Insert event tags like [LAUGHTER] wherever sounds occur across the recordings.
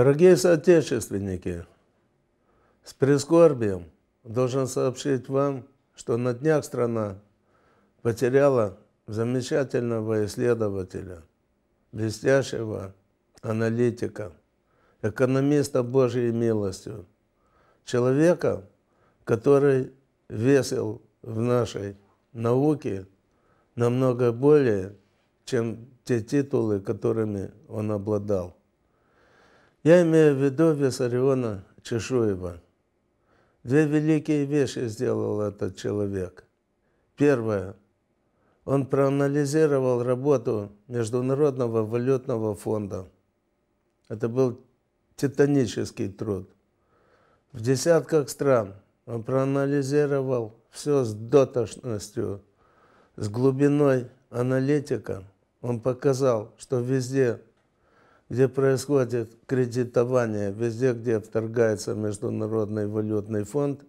Дорогие соотечественники, с прискорбием должен сообщить вам, что на днях страна потеряла замечательного исследователя, блестящего аналитика, экономиста Божьей милостью, человека, который весил в нашей науке намного более, чем те титулы, которыми он обладал. Я имею в виду Виссариона Чешуева. Две великие вещи сделал этот человек. Первое. Он проанализировал работу Международного валютного фонда. Это был титанический труд. В десятках стран он проанализировал все с дотошностью, с глубиной аналитика. Он показал, что везде где происходит кредитование, везде, где вторгается Международный валютный фонд,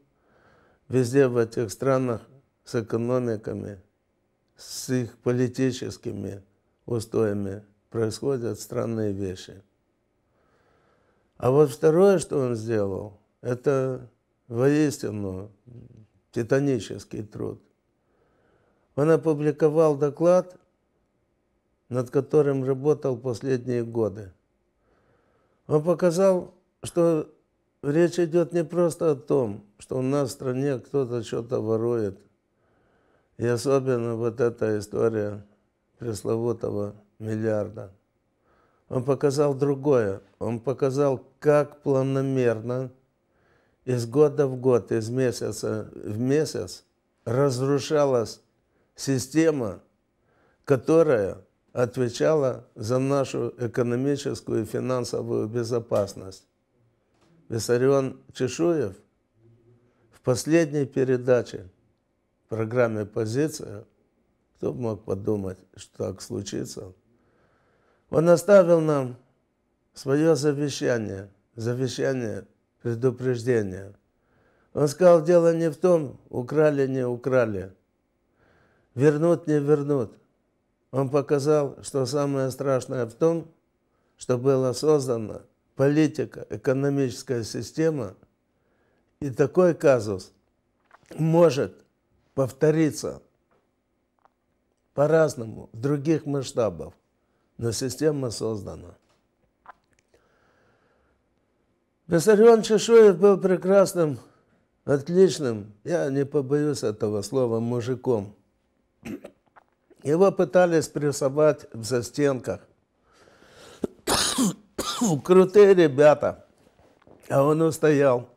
везде в этих странах с экономиками, с их политическими устоями происходят странные вещи. А вот второе, что он сделал, это воистину титанический труд. Он опубликовал доклад над которым работал последние годы. Он показал, что речь идет не просто о том, что у нас в стране кто-то что-то ворует, и особенно вот эта история пресловутого миллиарда. Он показал другое. Он показал, как планомерно из года в год, из месяца в месяц разрушалась система, которая – отвечала за нашу экономическую и финансовую безопасность. Виссарион Чешуев в последней передаче в программе «Позиция» кто мог подумать, что так случится, он оставил нам свое завещание, завещание предупреждения. Он сказал, дело не в том, украли, не украли, вернут, не вернут. Он показал, что самое страшное в том, что была создана политика, экономическая система, и такой казус может повториться по-разному, в других масштабах, но система создана. Виссарион Чешуев был прекрасным, отличным, я не побоюсь этого слова, мужиком – его пытались прессовать в застенках. [COUGHS] Крутые ребята. А он устоял.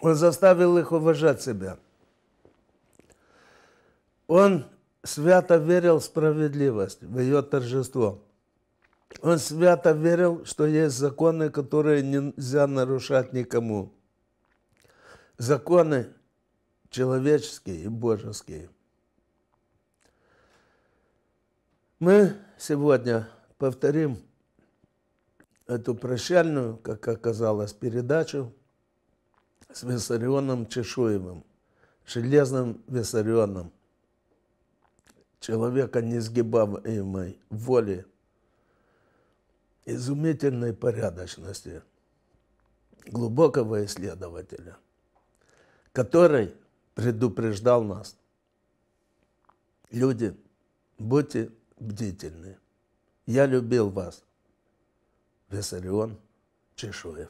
Он заставил их уважать себя. Он свято верил в справедливость, в ее торжество. Он свято верил, что есть законы, которые нельзя нарушать никому. Законы человеческие и божеские – Мы сегодня повторим эту прощальную, как оказалось, передачу с Виссарионом Чешуевым, железным Виссарионом, человека несгибаемой воли, изумительной порядочности, глубокого исследователя, который предупреждал нас. Люди, будьте бдительны. Я любил вас. Виссарион Чешуев.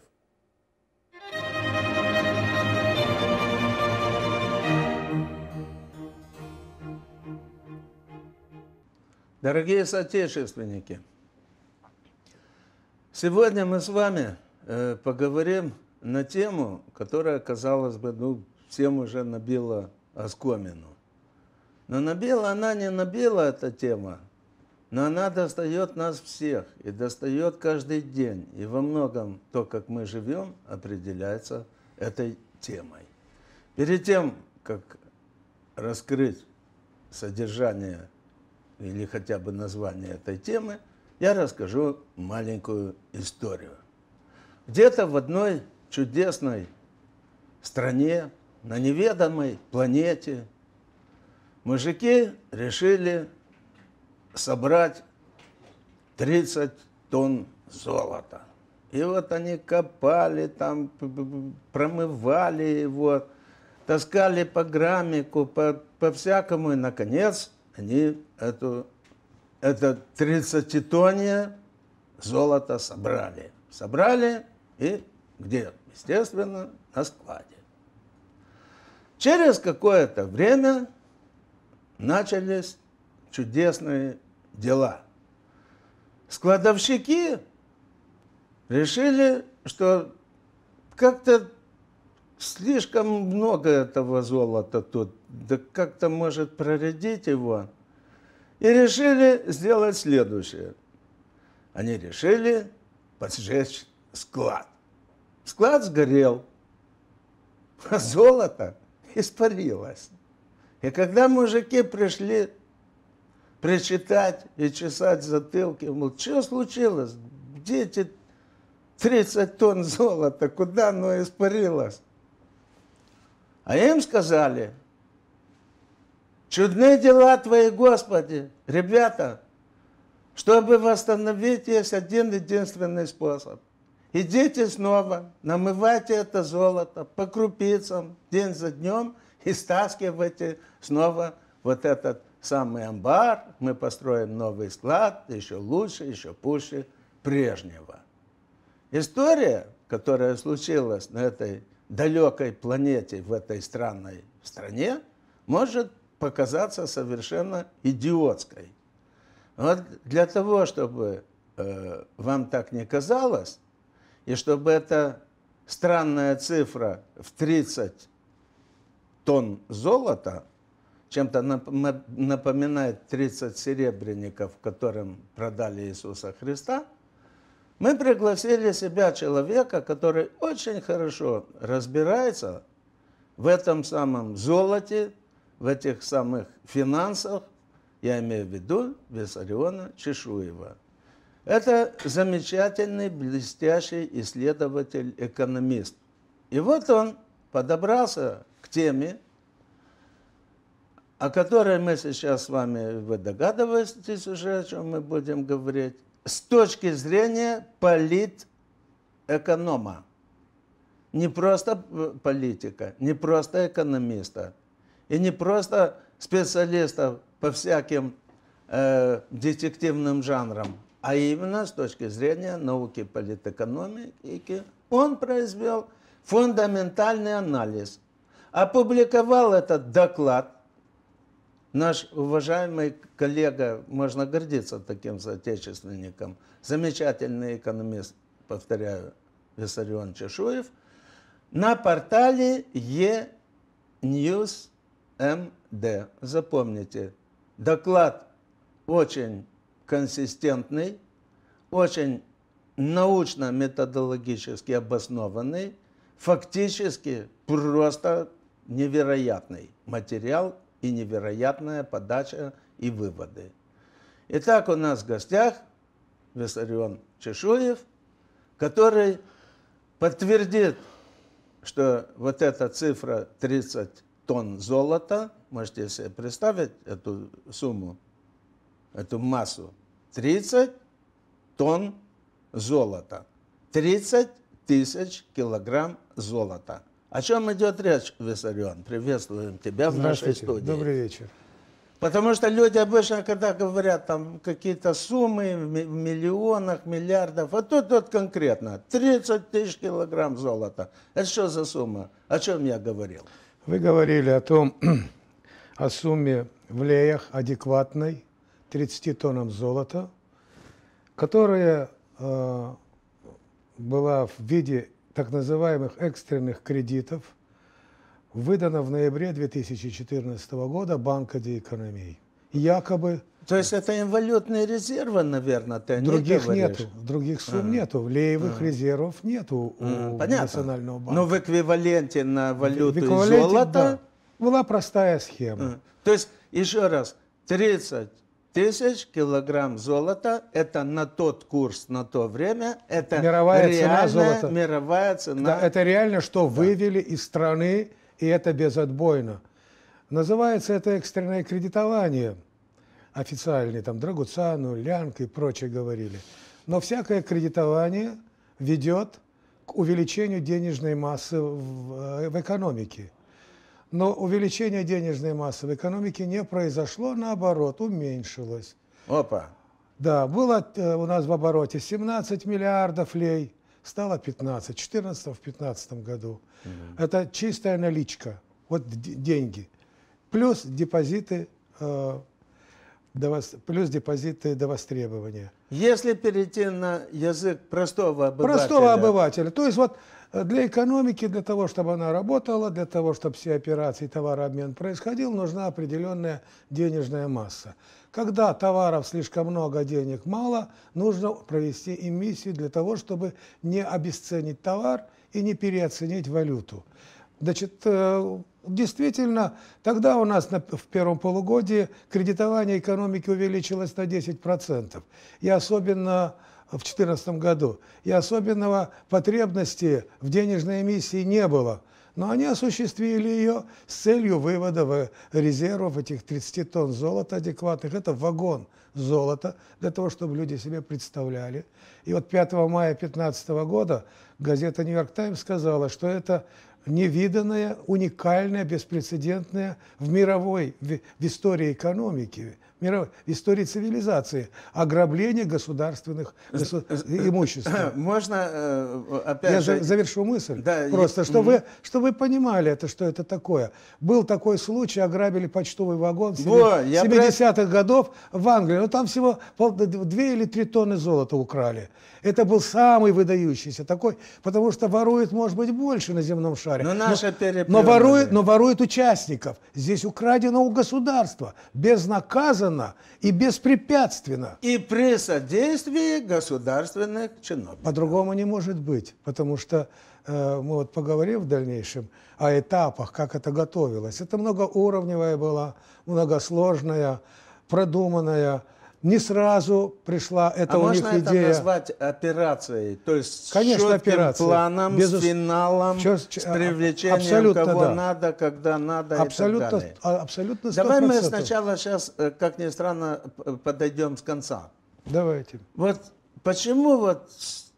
Дорогие соотечественники, сегодня мы с вами э, поговорим на тему, которая, казалось бы, ну, всем уже набила оскомину. Но набила она не набила эта тема, но она достает нас всех и достает каждый день. И во многом то, как мы живем, определяется этой темой. Перед тем, как раскрыть содержание или хотя бы название этой темы, я расскажу маленькую историю. Где-то в одной чудесной стране, на неведомой планете, мужики решили собрать 30 тонн золота. И вот они копали там, промывали его, таскали по граммику, по, по всякому, и, наконец, они эту, это 30-тонне золото собрали. Собрали и где? Естественно, на складе. Через какое-то время начались чудесные дела. Складовщики решили, что как-то слишком много этого золота тут, да как-то может проредить его. И решили сделать следующее. Они решили поджечь склад. Склад сгорел, а [LAUGHS] золото испарилось. И когда мужики пришли прочитать и чесать затылки. Мол, что случилось? Где эти 30 тонн золота? Куда оно испарилось? А им сказали, чудные дела Твои, Господи. Ребята, чтобы восстановить, есть один единственный способ. Идите снова, намывайте это золото по крупицам, день за днем, и стаскивайте снова вот этот самый амбар, мы построим новый склад, еще лучше, еще пуще прежнего. История, которая случилась на этой далекой планете, в этой странной стране, может показаться совершенно идиотской. Вот для того, чтобы э, вам так не казалось, и чтобы эта странная цифра в 30 тонн золота – чем-то напоминает 30 серебряников, которым продали Иисуса Христа, мы пригласили себя человека, который очень хорошо разбирается в этом самом золоте, в этих самых финансах, я имею в виду Виссариона Чешуева. Это замечательный, блестящий исследователь-экономист. И вот он подобрался к теме о которой мы сейчас с вами, вы догадываетесь уже, о чем мы будем говорить, с точки зрения политэконома. Не просто политика, не просто экономиста, и не просто специалиста по всяким э, детективным жанрам, а именно с точки зрения науки политэкономики. Он произвел фундаментальный анализ, опубликовал этот доклад – Наш уважаемый коллега, можно гордиться таким соотечественником, замечательный экономист, повторяю, Виссарион Чешуев, на портале E-News МД. Эм Запомните, доклад очень консистентный, очень научно-методологически обоснованный, фактически просто невероятный материал и невероятная подача и выводы. Итак, у нас в гостях Виссарион Чешуев, который подтвердит, что вот эта цифра 30 тонн золота, можете себе представить эту сумму, эту массу, 30 тонн золота, 30 тысяч килограмм золота – о чем идет речь, Виссарион? Приветствуем тебя в нашей студии. Добрый вечер. Потому что люди обычно, когда говорят там какие-то суммы в миллионах, миллиардов, а тут, вот конкретно 30 тысяч килограмм золота. Это что за сумма? О чем я говорил? Вы говорили о том, о сумме в леях адекватной 30 тоннам золота, которая э, была в виде так называемых экстренных кредитов выдано в ноябре 2014 года Банка де Экономии. Якобы... То есть это им валютные резервы, наверное, ты Других не нету, других сумм а. нету, леевых а. резервов нету у а, Понятно. Национального банка. Но ну, в эквиваленте на валюту в эквиваленте, золота... Да. Была простая схема. А. То есть, еще раз, 30 тысяч килограмм золота. Это на тот курс, на то время. Это мировая цена золота. Мировая цена. Да, это реально, что да. вывели из страны, и это безотбойно. Называется это экстренное кредитование. Официальные, там, Драгуцану, Лянг и прочее говорили. Но всякое кредитование ведет к увеличению денежной массы в, в экономике но увеличение денежной массы в экономике не произошло, наоборот, уменьшилось. Опа. Да, было э, у нас в обороте 17 миллиардов лей, стало 15, 14 в 15 году. Угу. Это чистая наличка, вот деньги. Плюс депозиты, э, плюс депозиты до востребования. Если перейти на язык простого обывателя. Простого обывателя. То есть вот для экономики, для того, чтобы она работала, для того, чтобы все операции, товарообмен происходил, нужна определенная денежная масса. Когда товаров слишком много, денег мало, нужно провести эмиссию для того, чтобы не обесценить товар и не переоценить валюту. Значит, э, действительно, тогда у нас в первом полугодии кредитование экономики увеличилось на 10%. И особенно в 2014 году, и особенного потребности в денежной эмиссии не было. Но они осуществили ее с целью вывода в резервов этих 30 тонн золота адекватных. Это вагон золота для того, чтобы люди себе представляли. И вот 5 мая 2015 года газета «Нью-Йорк Таймс» сказала, что это невиданное, уникальное, беспрецедентное в мировой, в истории экономики, мировой, истории цивилизации, ограбление государственных госу... Э, имуществ. Э, можно э, опять Я же... завершу мысль. Да, Просто, и... чтобы, вы, чтобы вы понимали, это, что это такое. Был такой случай, ограбили почтовый вагон 70-х про... годов в Англии. Но ну, там всего пол... две или три тонны золота украли. Это был самый выдающийся такой, потому что ворует, может быть, больше на земном шаре. Но, наша но, но, ворует, но ворует участников. Здесь украдено у государства. Безнаказанно осознанно и беспрепятственно. И при содействии государственных чиновников. По-другому не может быть, потому что э, мы вот поговорим в дальнейшем о этапах, как это готовилось. Это многоуровневая была, многосложная, продуманная, не сразу пришла эта а у них идея. А можно это назвать операцией? То есть Конечно, четким операцией. планом, Безус... с финалом, Чёст... с а, привлечением абсолютно кого да. надо, когда надо абсолютно, и так далее. А, абсолютно 100%. Давай мы сначала сейчас, э, как ни странно, подойдем с конца. Давайте. Вот почему вот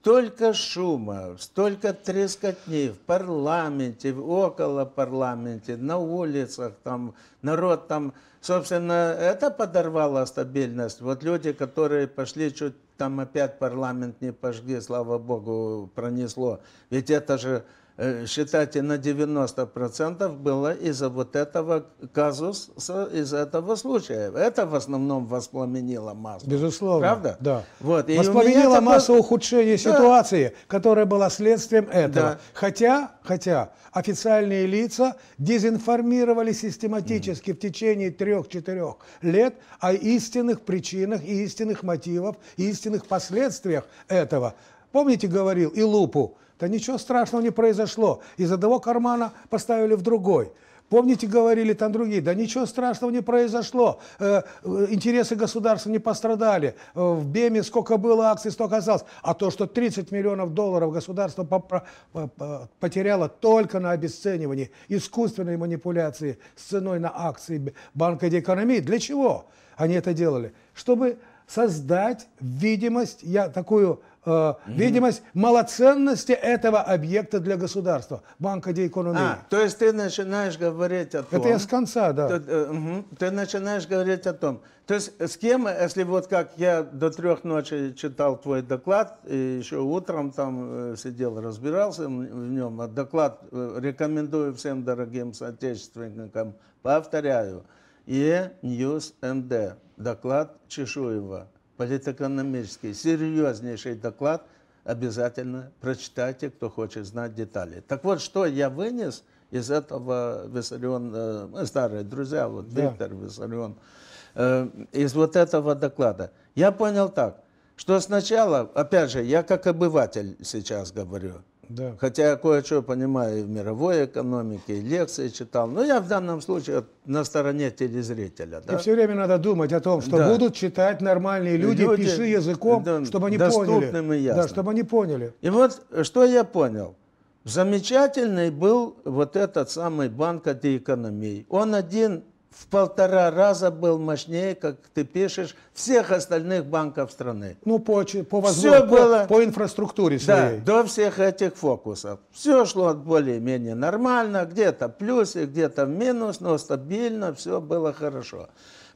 столько шума, столько трескотни в парламенте, около парламента, на улицах, там народ там, собственно, это подорвало стабильность. Вот люди, которые пошли чуть там опять парламент не пожгли, слава богу, пронесло. Ведь это же Э, считайте, на 90% было из-за вот этого казуса, из-за этого случая. Это в основном воспламенило массу. Безусловно. Правда? Да. Вот. И воспламенило массу такой... ухудшения да. ситуации, которая была следствием этого. Да. Хотя, хотя официальные лица дезинформировали систематически mm. в течение трех-четырех лет о истинных причинах, истинных мотивах, истинных последствиях этого. Помните, говорил и Лупу. Да ничего страшного не произошло. Из одного кармана поставили в другой. Помните, говорили там другие, да ничего страшного не произошло, э, э, интересы государства не пострадали, э, в БЕМе сколько было акций, столько осталось. А то, что 30 миллионов долларов государство потеряло только на обесценивании, искусственной манипуляции с ценой на акции Банка Деэкономии, для чего они это делали? Чтобы создать видимость, я такую э, видимость малоценности этого объекта для государства, банка де экономии. А, то есть ты начинаешь говорить о том... Это я с конца, да. Ты, угу, э, ты начинаешь говорить о том, то есть с кем, если вот как я до трех ночи читал твой доклад, и еще утром там э, сидел, разбирался в нем, а доклад э, рекомендую всем дорогим соотечественникам, повторяю, E-News МД, доклад Чешуева – политэкономический, серьезнейший доклад. Обязательно прочитайте, кто хочет знать детали. Так вот, что я вынес из этого Виссарион, мы э, ну, старые друзья, вот да. Виктор Виссарион, э, из вот этого доклада. Я понял так, что сначала, опять же, я как обыватель сейчас говорю, да. Хотя я кое-что понимаю и в мировой экономике, и лекции читал. Но я в данном случае на стороне телезрителя. Да? И все время надо думать о том, что да. будут читать нормальные люди, люди пиши языком, да, чтобы они поняли. И ясно. Да, чтобы они поняли. И вот что я понял. Замечательный был вот этот самый банк от экономии. Он один в полтора раза был мощнее, как ты пишешь, всех остальных банков страны. Ну, по, по, возможно, по, было, по инфраструктуре своей. Да, до всех этих фокусов. Все шло более-менее нормально, где-то плюс и где-то минус, но стабильно все было хорошо.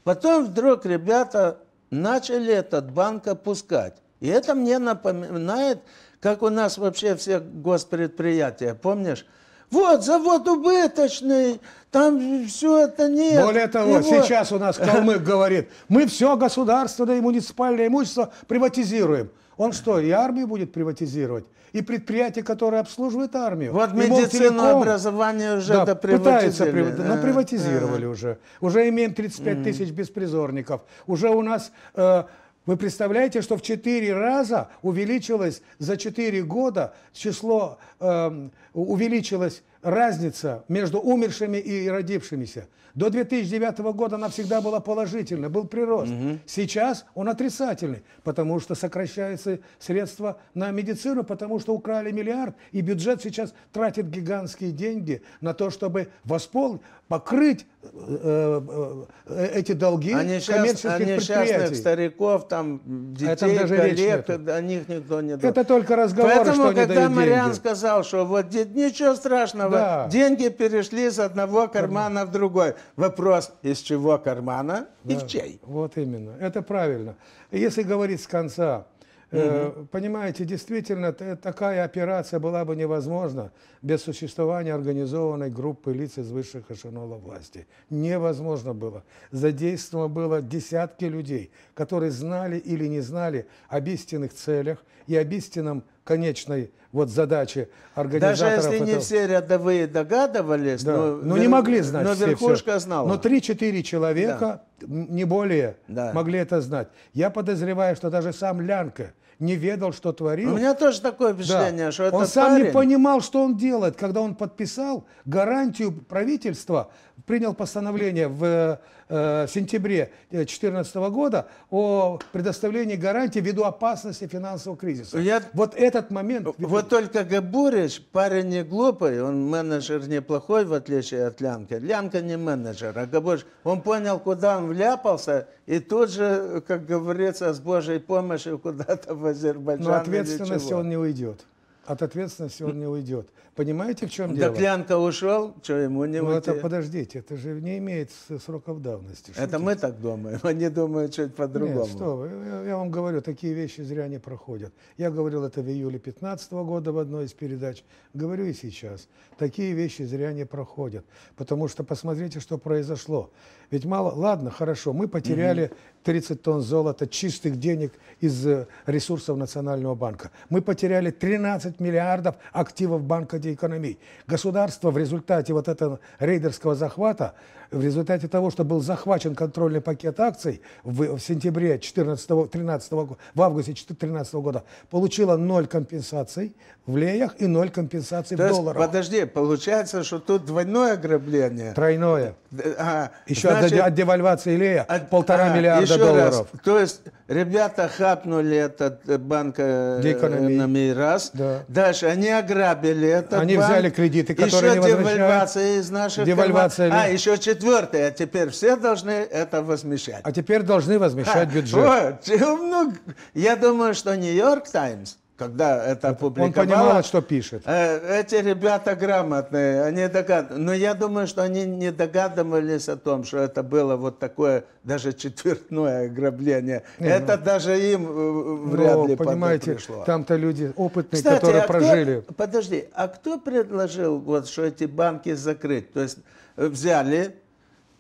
Потом вдруг ребята начали этот банк опускать. И это мне напоминает, как у нас вообще все госпредприятия, помнишь, вот, завод убыточный, там все это нет. Более того, Его... сейчас у нас Калмык [LAUGHS] говорит, мы все государственное и муниципальное имущество приватизируем. Он что, и армию будет приватизировать? И предприятия, которые обслуживают армию? Вот медицинское образование уже да, пытаются прив... да. но приватизировали а -а -а. уже. Уже имеем 35 тысяч беспризорников. Уже у нас... Э, вы представляете, что в 4 раза увеличилось за 4 года число, э, увеличилась разница между умершими и родившимися. До 2009 года она всегда была положительной, был прирост. Угу. Сейчас он отрицательный, потому что сокращаются средства на медицину, потому что украли миллиард, и бюджет сейчас тратит гигантские деньги на то, чтобы восполнить покрыть э, э, э, эти долги а коммерческих а предприятий. стариков, там, детей, даже коллег, о них никто не думает. Это только разговор, Поэтому, что когда Мариан деньги. сказал, что вот ничего страшного, да. деньги перешли с одного кармана да. в другой. Вопрос, из чего кармана да. и в чей? Вот именно, это правильно. Если говорить с конца, Угу. Понимаете, действительно, такая операция была бы невозможна без существования организованной группы лиц из высших эшелонов власти. Невозможно было. Задействовано было десятки людей, которые знали или не знали об истинных целях, и об истинном конечной вот задачи организаторов. Даже если этого... не все рядовые догадывались, да. но, но ну, вер... не могли знать. Но все, верхушка все. знала. Но 3-4 человека, да. не более, да. могли это знать. Я подозреваю, что даже сам Лянка не ведал, что творил. У меня тоже такое впечатление, да. что это Он сам парень... не понимал, что он делает, когда он подписал гарантию правительства, принял постановление в э, Э, в сентябре 2014 э, года о предоставлении гарантии ввиду опасности финансового кризиса. Я... Вот этот момент... Вот только Габуриш парень не глупый, он менеджер неплохой, в отличие от Лянка. Лянка не менеджер, а Габуриш он понял, куда он вляпался, и тут же, как говорится, с Божьей помощью куда-то в Азербайджан. Но ответственности он не уйдет от ответственности он не уйдет. Понимаете, в чем дело? Да Доклянка ушел, что ему не ну, Это, подождите, это же не имеет сроков давности. Шутите. Это мы так думаем, [LAUGHS] они думают чуть по-другому. Нет, что вы, я, я вам говорю, такие вещи зря не проходят. Я говорил это в июле 2015 года в одной из передач, говорю и сейчас. Такие вещи зря не проходят, потому что посмотрите, что произошло. Ведь мало, ладно, хорошо, мы потеряли угу. 30 тонн золота, чистых денег из э, ресурсов Национального банка. Мы потеряли 13 миллиардов активов банка де экономии. Государство в результате вот этого рейдерского захвата в результате того, что был захвачен контрольный пакет акций в, в сентябре 14 13 в августе 2013 года, получила ноль компенсаций в леях и ноль компенсаций То в есть, долларах. Подожди, получается, что тут двойное ограбление? Тройное. Э, а, еще значит, от, девальвации лея от, полтора а, миллиарда еще долларов. Раз. То есть ребята хапнули этот э, банк Экономии раз. Да. Дальше они ограбили этот Они банк. взяли кредиты, которые еще не Еще девальвация из наших... Девальвация. Команд... А, еще 4 Четвертое, а теперь все должны это возмещать. А теперь должны возмещать а, бюджет. Вот, ну, я думаю, что Нью-Йорк Таймс, когда это опубликовало... Он понимал, а что пишет. Э, эти ребята грамотные, они догадывались. Но я думаю, что они не догадывались о том, что это было вот такое даже четвертное ограбление. Ну. это даже им э, вряд ну, ли понимаете, там-то люди опытные, которые а прожили. Подожди, а кто предложил, вот, что эти банки закрыть? То есть э, взяли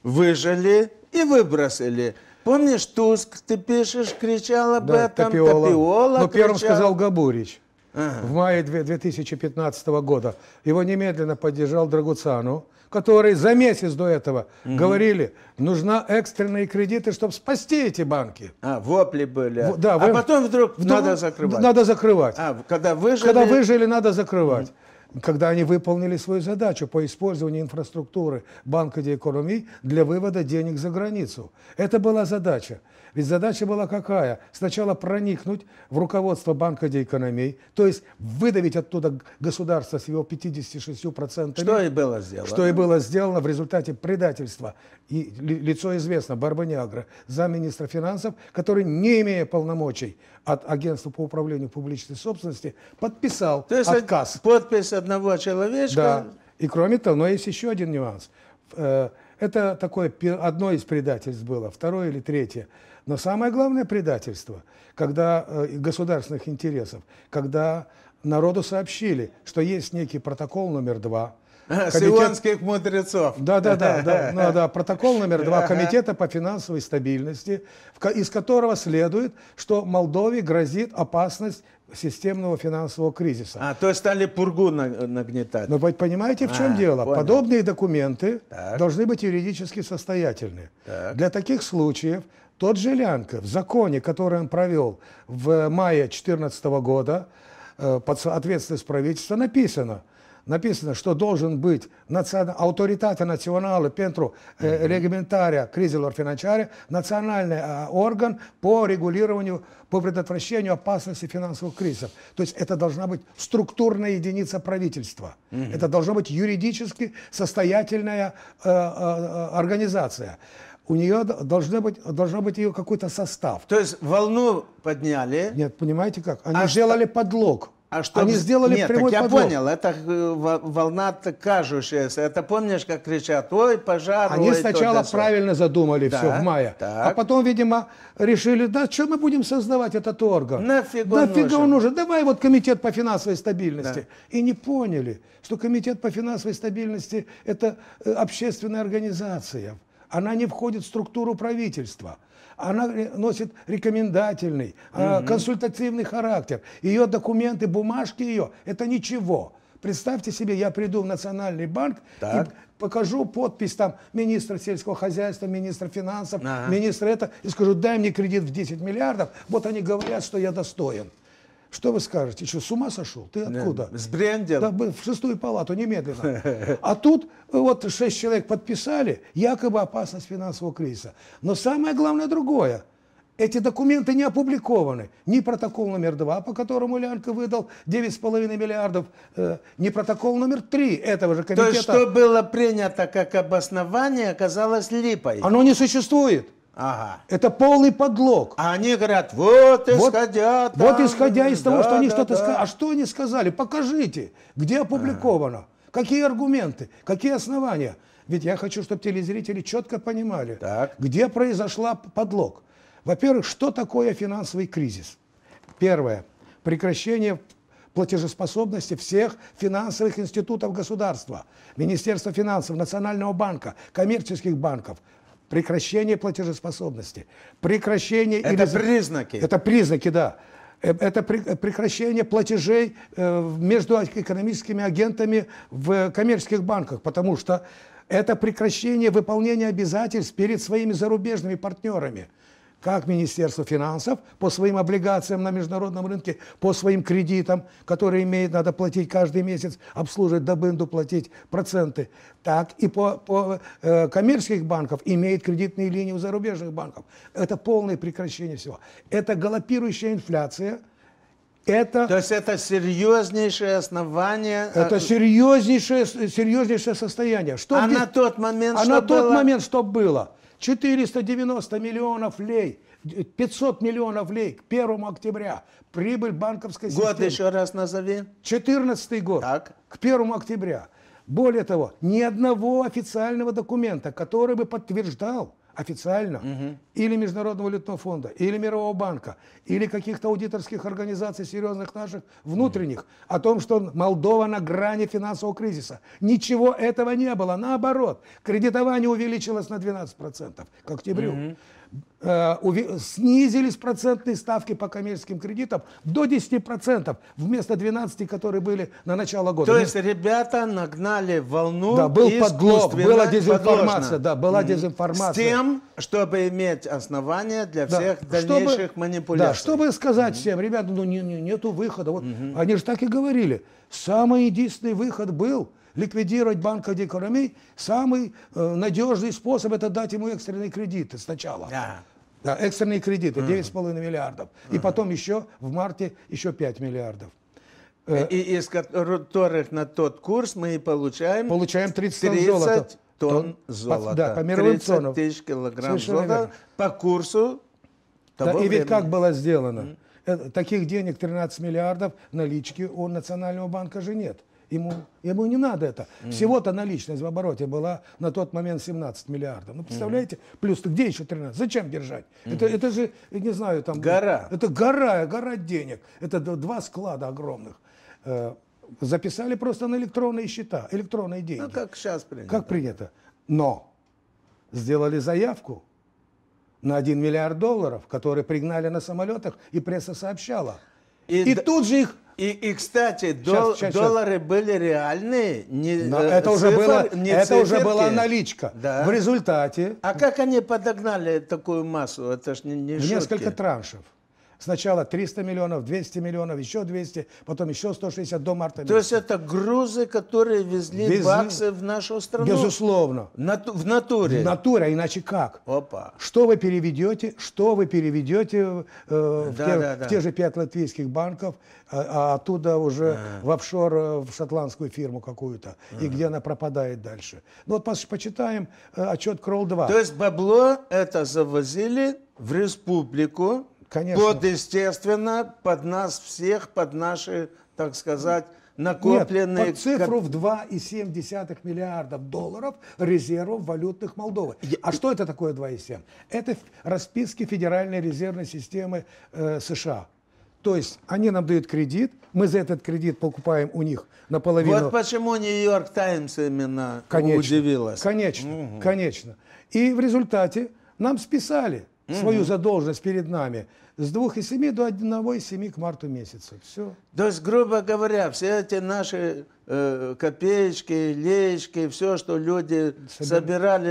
выжили и выбросили. Помнишь, Туск, ты пишешь, кричал об да, этом, топиола, Тапиола Но первым сказал Габурич. Ага. В мае 2015 года его немедленно поддержал Драгуцану, который за месяц до этого угу. говорили, нужна экстренные кредиты, чтобы спасти эти банки. А, вопли были. В, да, а вы... потом вдруг, вдруг надо закрывать. Надо закрывать. А, когда выжили... Когда выжили, надо закрывать. Угу когда они выполнили свою задачу по использованию инфраструктуры Банка де Экономии для вывода денег за границу. Это была задача. Ведь задача была какая? Сначала проникнуть в руководство Банка деэкономии, то есть выдавить оттуда государство с его 56%. Что и было сделано. Что и было сделано в результате предательства. И лицо известно, Барбаниагра, замминистра финансов, который, не имея полномочий от агентства по управлению публичной собственности, подписал то есть отказ. подпись одного человечка. Да. И кроме того, но есть еще один нюанс. Э, это такое одно из предательств было, второе или третье. Но самое главное предательство, когда э, государственных интересов, когда народу сообщили, что есть некий протокол номер два. [LAUGHS] Комитет... С мудрецов. Да, да, да, да, [LAUGHS] ну, а, да. Протокол номер два [LAUGHS] Комитета по финансовой стабильности, из которого следует, что Молдове грозит опасность системного финансового кризиса. А, то есть стали пургу нагнетать. Но понимаете, в чем а, дело? Понял. Подобные документы так. должны быть юридически состоятельны. Так. Для таких случаев тот же Лянка в законе, который он провел в мае 2014 года э, под ответственность правительства, написано, написано, что должен быть национ... авторитата национала pentru э, регламентария кризилор финансаре, национальный а, орган по регулированию, по предотвращению опасности финансовых кризисов. То есть это должна быть структурная единица правительства. mm Это должна быть юридически состоятельная э, э, э организация у нее должна быть, должно быть ее какой-то состав. То есть волну подняли. Нет, понимаете как? Они а сделали что... подлог. А что они сделали Нет, прямой так я подлог. понял, это э, волна кажущаяся. Это помнишь, как кричат, ой, пожар. Они ой, сначала то, правильно все. задумали да, все в мае, а так. а потом, видимо, решили, да, что мы будем создавать этот орган? Нафига, Нафига нужен? он нужен? Давай вот комитет по финансовой стабильности. Да. И не поняли, что комитет по финансовой стабильности это э, общественная организация она не входит в структуру правительства. Она носит рекомендательный, угу. консультативный характер. Ее документы, бумажки ее – это ничего. Представьте себе, я приду в Национальный банк так. и покажу подпись там министра сельского хозяйства, министра финансов, ага. министра это, и скажу, дай мне кредит в 10 миллиардов, вот они говорят, что я достоин. Что вы скажете? Что, с ума сошел? Ты откуда? С Сбрендил. Да, в шестую палату немедленно. [LAUGHS] А тут э, вот шесть человек подписали, якобы опасность финансового кризиса. Но самое главное другое. Эти документы не опубликованы. Ни протокол номер два, по которому Лялька выдал 9,5 миллиардов, э, ни протокол номер три этого же комитета. То есть, что было принято как обоснование, оказалось липой. Оно не существует. Ага. Это полный подлог. А они говорят, вот исходя... Вот, там, вот исходя из да, того, что они да, что-то да. сказали. А что они сказали? Покажите, где опубликовано, ага. какие аргументы, какие основания. Ведь я хочу, чтобы телезрители четко понимали, так. где произошла подлог. Во-первых, что такое финансовый кризис? Первое. Прекращение платежеспособности всех финансовых институтов государства, Министерства финансов, Национального банка, коммерческих банков, прекращение платежеспособности, прекращение... Это или... признаки. Это признаки, да. Э, это э, прекращение платежей э, между а-, экономическими агентами в коммерческих банках, потому что это прекращение выполнения обязательств перед своими зарубежными партнерами – как Министерство финансов по своим облигациям на международном рынке, по своим кредитам, которые имеет, надо платить каждый месяц, обслуживать добынду, платить проценты, так и по, по э, коммерческих банков имеет кредитные линии у зарубежных банков. Это полное прекращение всего. Это галопирующая инфляция, это, То есть это серьезнейшее основание. Э, это серьезнейшее, серьезнейшее состояние. Что а здесь, на тот момент а что на было? тот момент что было? 490 миллионов лей, 500 миллионов лей к 1 октября. Прибыль банковской системы. Год еще раз назови. 14 год. Так. К 1 октября. Более того, ни одного официального документа, который бы подтверждал, официально, угу. или Международного валютного фонда, или Мирового банка, или каких-то аудиторских организаций серьезных наших, внутренних, угу. о том, что Молдова на грани финансового кризиса. Ничего этого не было. Наоборот, кредитование увеличилось на 12% к октябрю. Угу. Э, снизились процентные ставки по коммерческим кредитам до 10%, вместо 12, которые были на начало года. То есть ребята нагнали волну Да, был подлог, была дезинформация. Подложно. Да, была дезинформация. С тем, чтобы иметь основания для да. всех дальнейших чтобы, манипуляций. Да, чтобы сказать mm-hmm. всем, ребята, ну не, не, нету выхода. Вот, mm-hmm. Они же так и говорили. Самый единственный выход был – ликвидировать банк экономии, самый э, надежный способ – это дать ему экстренные кредиты сначала. Да. Да, экстренные кредиты 9,5 миллиардов. Uh-huh. И потом еще в марте еще 5 миллиардов. Э, э, и из которых на тот курс мы и получаем... Получаем 30 тонн 30 золота. тонн золота. Да, по мировым 30 ценам. тысяч килограмм Совершенно золота верно. по курсу того да, времени. И ведь как было сделано? Mm. Таких денег 13 миллиардов налички у Национального банка же нет. Ему, ему не надо это. Всего-то наличность в обороте была на тот момент 17 миллиардов. Ну, представляете? Mm-hmm. Плюс где еще 13? Зачем держать? Это, это же, не знаю, там... Гора. Это гора, гора денег. Это два склада огромных. Э, записали просто на электронные счета, электронные ну, деньги. Ну, как сейчас принято. Как принято. Но сделали заявку на 1 миллиард долларов, которые пригнали на самолетах, и пресса сообщала. И, и д... тут же их и, и кстати, дол, сейчас, сейчас, доллары сейчас. были реальные, не Но э, это цифр, уже было, не это циферки. уже была наличка. Да. В результате. А как они подогнали такую массу? Это ж не, не в шутки. несколько траншев. Сначала 300 миллионов, 200 миллионов, еще 200, потом еще 160 до марта месяца. То есть это грузы, которые везли Вез... баксы в нашу страну? Безусловно. Нату... В натуре? В натуре, а иначе как? Опа. Что вы переведете, что вы переведете э, да, в, те, да, да. в те же пять латвийских банков, а, а оттуда уже а. в офшор, э, в шотландскую фирму какую-то, а. и где она пропадает дальше. Ну вот почитаем э, отчет Кролл-2. То есть бабло это завозили в республику, конечно. Под, естественно, под нас всех, под наши, так сказать, накопленные... Нет, под цифру в 2,7 миллиардов долларов резервов валютных Молдовы. А что это такое 2,7? Это расписки Федеральной резервной системы э, США. То есть они нам дают кредит, мы за этот кредит покупаем у них наполовину. Вот почему Нью-Йорк Таймс именно конечно, удивилась. Конечно, угу. конечно. И в результате нам списали – свою задолженность перед нами с 2,7 до 1,7 к марту месяца. Все. То есть, грубо говоря, все эти наши э, копеечки, леечки, все, что люди собирали,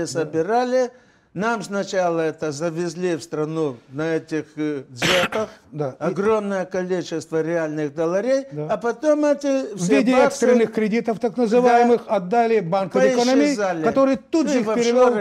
собирали, да. собирали нам сначала это завезли в страну на этих э, джетах [COUGHS] да. огромное количество реальных долларей, да. а потом эти в виде баксы, экстренных кредитов, так называемых, да, отдали банку экономии, который тут ну, же их перевел,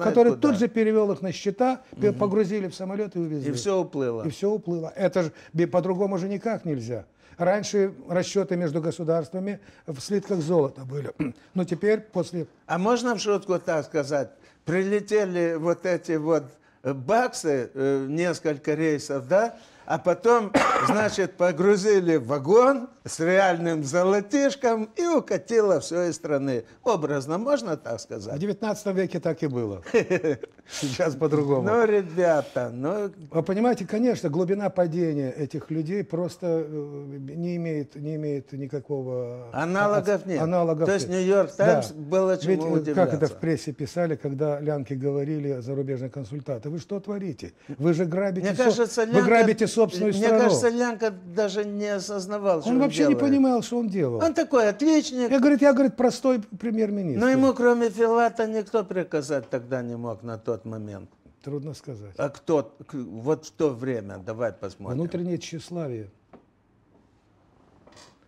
и который тут же перевел их на счета, угу. погрузили в самолет и увезли. И все уплыло. И все уплыло. Это же по-другому же никак нельзя. Раньше расчеты между государствами в слитках золота были, [CLEARS THROAT] но теперь после. А можно в шутку так сказать? прилетели вот эти вот э, баксы, э, несколько рейсов, да, а потом, [COUGHS] значит, погрузили в вагон, с реальным золотишком и укатила все из страны. Образно можно так сказать? В 19 веке так и было. [LAUGHS] Сейчас по-другому. Ну, ребята, ну... Вы а понимаете, конечно, глубина падения этих людей просто э, не имеет, не имеет никакого... Аналогов нет. Аналогов То есть Нью-Йорк Таймс да. было чему Ведь, э, удивляться. как это в прессе писали, когда лянки говорили, о зарубежных консультанты, вы что творите? Вы же грабите, мне со... кажется, лянка... вы грабите собственную мне страну. Мне кажется, Лянка даже не осознавал, Он вообще делает. не понимал, что он делал. Он такой отличник. Я, говорит, я, говорит, простой премьер-министр. Но ему, кроме Филата, никто приказать тогда не мог на тот момент. Трудно сказать. А кто, вот в то время, давай посмотрим. Внутреннее тщеславие.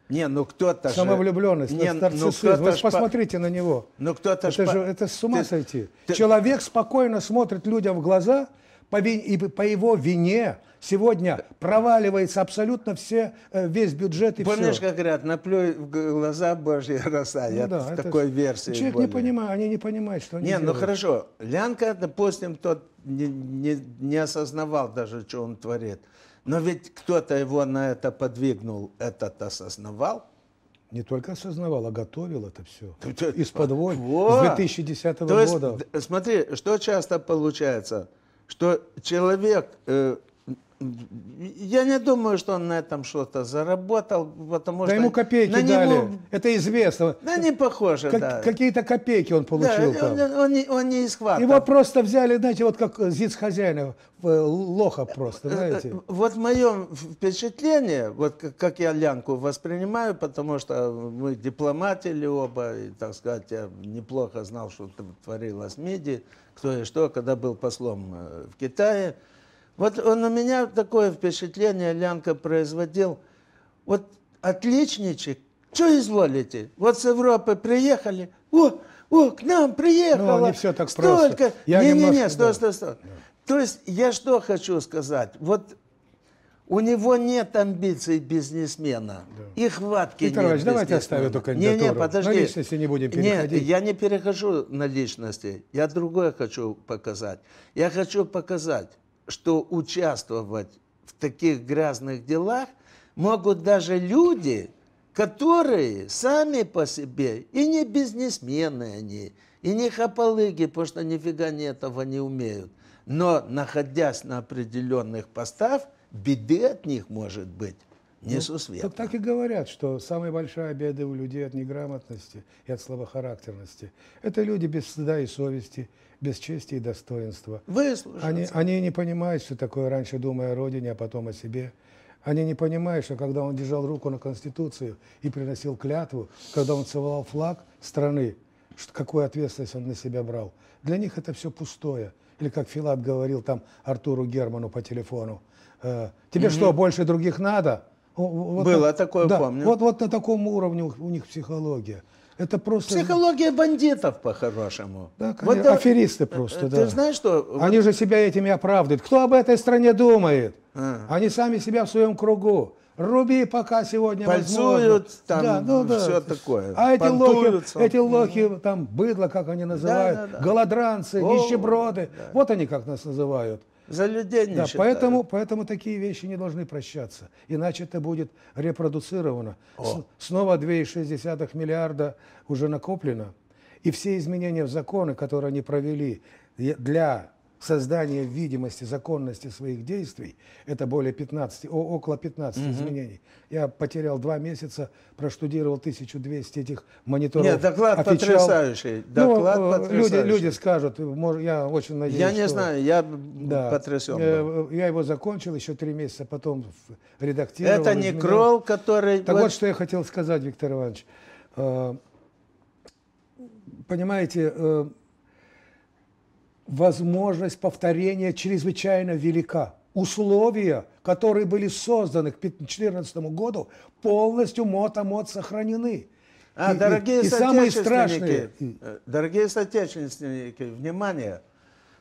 Не, ну кто-то Самовлюбленность, не, Ну Вы ж посмотрите по... на него. Ну кто-то это ж... же это с ума ты, сойти. Ты... Человек спокойно смотрит людям в глаза – по, и по его вине сегодня проваливается абсолютно все, э, весь бюджет и Помнишь, все. как говорят, наплюй в глаза божьи [LAUGHS] роса. Ну, Я да, в такой это... версии. Человек более. не понимает, они не понимают, что они Не, ну делают. ну хорошо. Лянка, допустим, тот не, не, не осознавал даже, что он творит. Но ведь кто-то его на это подвигнул, этот осознавал. Не только осознавал, а готовил это все. [LAUGHS] Из-под вот. с 2010 То года. Есть, смотри, что часто получается – что человек э, я не думаю, что он на этом что-то заработал, потому да что... Да ему копейки на дали, него... это известно. Да не похоже, как, да. Какие-то копейки он получил да, там. Он, он, он, он не из хвата. Его просто взяли, знаете, вот как Зиц хозяина э, лоха просто, э, э, знаете. Вот мое впечатление, вот как я Лянку воспринимаю, потому что мы дипломатили оба, и, так сказать, я неплохо знал, что творилось в МИДе, кто и что, когда был послом в Китае. Вот он у меня такое впечатление, Лянка, производил. Вот отличничек, что изволите? Вот с Европы приехали, о, о, к нам приехало. Ну, не все так столько. просто. Я не, немножко... не, не, стой, стой, стой. Да. То есть я что хочу сказать? Вот у него нет амбиций бизнесмена. Да. И хватки Петр нет Иванович, давайте оставим эту кандидатуру. Не, не, подожди. На личности не будем переходить. Нет, я не перехожу на личности. Я другое хочу показать. Я хочу показать, что участвовать в таких грязных делах могут даже люди, которые сами по себе, и не бизнесмены они, и не хапалыги, потому что нифига не этого не умеют, но находясь на определенных постах, беды от них может быть. Ну, несусветно. так, так и говорят, что самая большая беда у людей от неграмотности и от слабохарактерности – это люди без стыда и совести, без чести и достоинства. Выслушаться. Они, они не понимают, что такое раньше думая о родине, а потом о себе. Они не понимают, что когда он держал руку на Конституцию и приносил клятву, когда он целовал флаг страны, что, какую ответственность он на себя брал. Для них это все пустое. Или как Филат говорил там Артуру Герману по телефону, э, «Тебе угу. что, больше других надо?» Вот Было на, такое, да, помню. Вот, вот на таком уровне у, у них психология. Это просто... Психология бандитов, по-хорошему. Да, конечно. Вот, Аферисты э, просто, э, ты да. Ты знаешь, что... Они же себя этими оправдывают. Кто об этой стране думает? А. Они сами себя в своем кругу. Руби пока сегодня Пальцуют, возможно. там да, ну, да. все такое. А эти лохи, эти лохи, там, быдло, как они называют, да, да, да. голодранцы, О, нищеброды. Да. Вот они как нас называют. За людей не да, поэтому, поэтому такие вещи не должны прощаться. Иначе это будет репродуцировано. О. С, снова 2,6 миллиарда уже накоплено. И все изменения в законы, которые они провели для создание видимости законности своих действий, это более 15, о, около 15 угу. изменений. Я потерял два месяца, проштудировал 1200 этих мониторов. Нет, доклад отвечал. потрясающий. Ну, доклад ну, потрясающий. Люди, люди скажут, я очень надеюсь. Я не что, знаю, я да, потрясен. Э, был. Э, я его закончил еще три месяца, потом редактировал. Это не изменил. кролл, который... Так вот, что я хотел сказать, Виктор Иванович. Понимаете, возможность повторения чрезвычайно велика. Условия, которые были созданы к 2014 году, полностью мот а сохранены. А, и, дорогие, и, и самые э, страшные. дорогие соотечественники, внимание!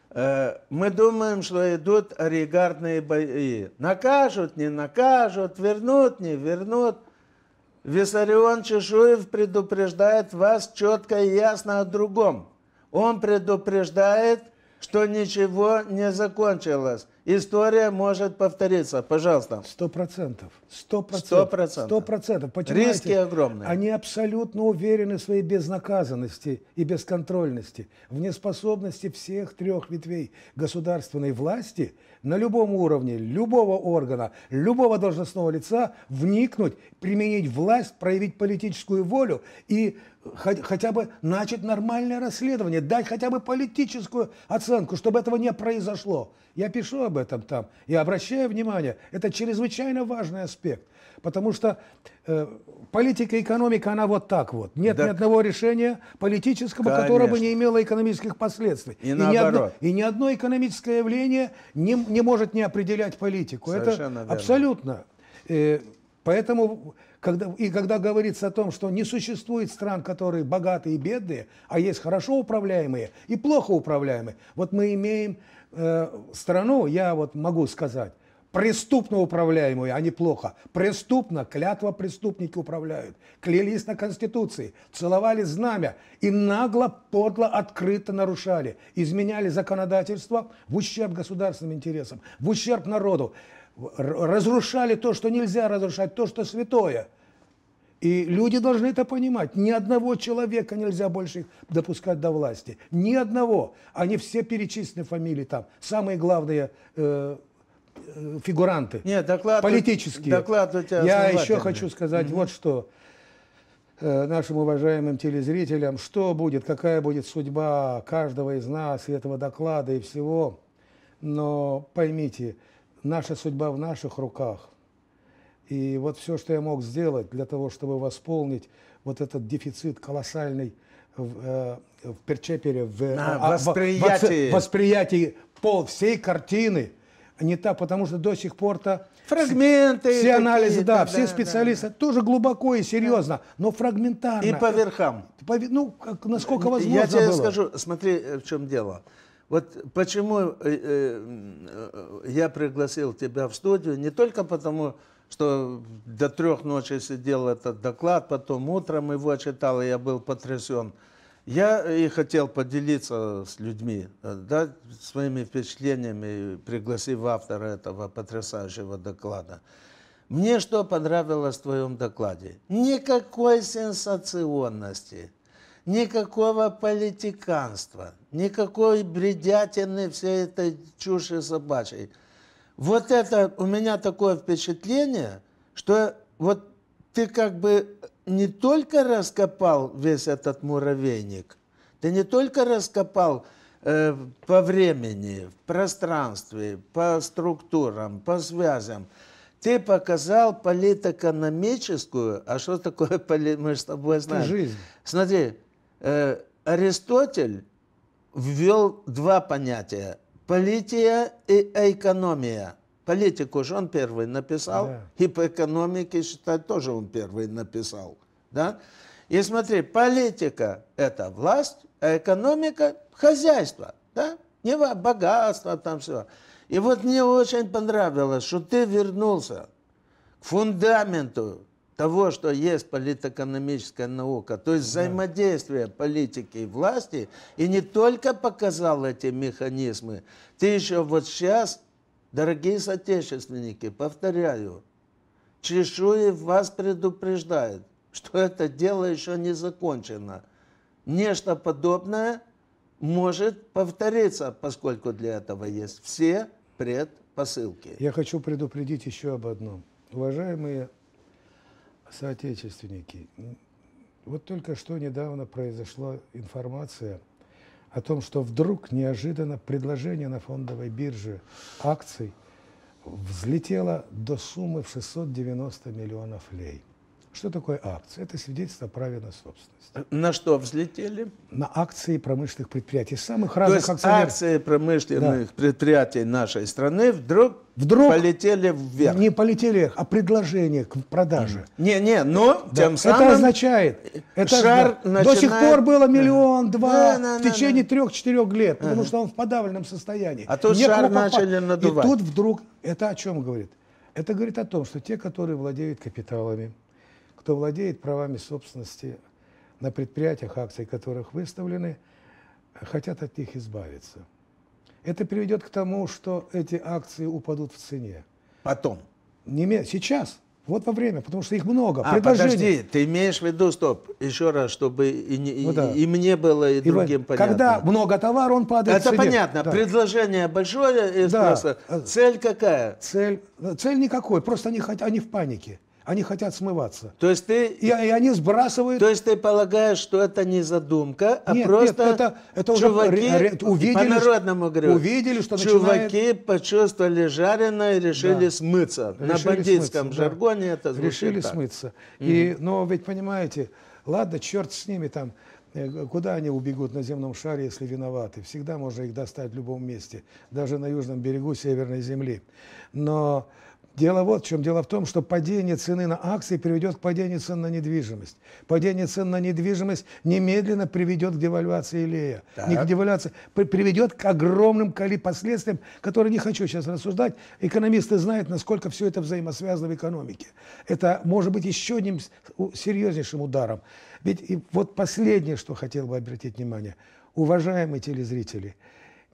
Э, мы думаем, что идут оригардные бои. Накажут, не накажут, вернут, не вернут. Виссарион Чешуев предупреждает вас четко и ясно о другом. Он предупреждает что ничего не закончилось. История может повториться. Пожалуйста. Сто процентов. Сто процентов. Сто процентов. Риски огромные. Они абсолютно уверены в своей безнаказанности и бесконтрольности, в неспособности всех трех ветвей государственной власти – на любом уровне, любого органа, любого должностного лица вникнуть, применить власть, проявить политическую волю и хотя бы начать нормальное расследование, дать хотя бы политическую оценку, чтобы этого не произошло. Я пишу об этом там и обращаю внимание, это чрезвычайно важный аспект. Потому что э, политика и экономика, она вот так вот. Нет так, ни одного решения политического, конечно. которое бы не имело экономических последствий. И, и, ни, одно, и ни одно экономическое явление не, не может не определять политику. Совершенно Это верно. абсолютно. Э, поэтому когда, и когда говорится о том, что не существует стран, которые богатые и бедные, а есть хорошо управляемые и плохо управляемые, вот мы имеем э, страну, я вот могу сказать, преступно управляемые, а не плохо. Преступно, клятва преступники управляют. Клялись на Конституции, целовали знамя и нагло, подло, открыто нарушали. Изменяли законодательство в ущерб государственным интересам, в ущерб народу. Разрушали то, что нельзя разрушать, то, что святое. И люди должны это понимать. Ни одного человека нельзя больше допускать до власти. Ни одного. Они все перечислены фамилии там. Самые главные э, фигуранты Нет, доклад, политические. Доклад у тебя Я еще хочу сказать угу. вот что э, нашим уважаемым телезрителям, что будет, какая будет судьба каждого из нас и этого доклада и всего. Но поймите, наша судьба в наших руках. И вот все, что я мог сделать для того, чтобы восполнить вот этот дефицит колоссальный в, э, в Перчепере, в, а, восприятии. в восприятии пол всей картины – не та, потому что до сих пор-то фрагменты, все, анализы, да, да, все специалисты да, да. тоже глубоко и серьезно, да. но фрагментарно. И по верхам. По, ну, как, насколько возможно Я тебе было. скажу, смотри, э, в чем дело. Вот почему э, э, я пригласил тебя в студию, не только потому, что до трех ночи сидел этот доклад, потом утром его читал, и я был потрясен. Я и хотел поделиться с людьми, э, да, своими впечатлениями, пригласив автора этого потрясающего доклада. Мне что понравилось в твоем докладе? Никакой сенсационности, никакого политиканства, никакой бредятины всей этой чуши собачьей. Вот это, у меня такое впечатление, что вот ты как бы не только раскопал весь этот муравейник, ты не только раскопал э, по времени, в пространстве, по структурам, по связям, ты показал политэкономическую, а что такое [LAUGHS] полит? мы с тобой знаем. Жизнь. Смотри, э, Аристотель ввел два понятия – полития и экономия – Политику же он первый написал, да. и по экономике, считать, тоже он первый написал. Да? И смотри, политика – это власть, а экономика – хозяйство, да? Не богатство там все. И вот мне очень понравилось, что ты вернулся к фундаменту того, что есть политэкономическая наука, то есть взаимодействие политики и власти, и не только показал эти механизмы, ты еще вот сейчас Дорогие соотечественники, повторяю, Чешуев вас предупреждает, что это дело еще не закончено. Нечто подобное может повториться, поскольку для этого есть все предпосылки. Я хочу предупредить еще об одном. Уважаемые соотечественники, вот только что недавно произошла информация – о том, что вдруг неожиданно предложение на фондовой бирже акций взлетело до суммы в 690 миллионов лей. Что такое акции? Это свидетельство о праве на собственность. На что взлетели? На акции промышленных предприятий. Самых разных То есть акционеров. акции промышленных да. предприятий нашей страны вдруг, вдруг полетели вверх. Не полетели вверх, а предложение к продаже. Не, не, но ну, да. тем самым... Это означает... Это шар да, начинает... До сих пор было миллион, два, да, да, в да, течение да. трех-четырех лет, потому да. что он в подавленном состоянии. А тут Некому шар попасть. начали надувать. И тут вдруг... Это о чем говорит? Это говорит о том, что те, которые владеют капиталами, кто владеет правами собственности на предприятиях, акции которых выставлены, хотят от них избавиться. Это приведет к тому, что эти акции упадут в цене. Потом? Не, сейчас. Вот во время, потому что их много. А, подожди, ты имеешь в виду, стоп, еще раз, чтобы и, не, ну, да. и, и мне было, и, и другим вы, понятно. Когда много товара, он падает Это в цене. понятно. Да. Предложение большое и да. Цель какая? Цель, э, цель никакой, просто они, они в панике. Они хотят смываться. То есть ты... И, и они сбрасывают... То есть ты полагаешь, что это не задумка, а нет, просто нет, это, это чуваки, уже увидели, по народному говорю, увидели, что чуваки начинает... почувствовали жареное и решили да. смыться. Решили На бандитском смыться, жаргоне да. это звучит Решили так. смыться. И, но ведь понимаете, ладно, черт с ними там, э, Куда они убегут на земном шаре, если виноваты? Всегда можно их достать в любом месте, даже на южном берегу Северной Земли. Но Дело вот в чем. Дело в том, что падение цены на акции приведет к падению цен на недвижимость. Падение цен на недвижимость немедленно приведет к девальвации Илея. Так. Не к девальвации, приведет к огромным последствиям, которые не хочу сейчас рассуждать. Экономисты знают, насколько все это взаимосвязано в экономике. Это может быть еще одним серьезнейшим ударом. Ведь и вот последнее, что хотел бы обратить внимание. Уважаемые телезрители –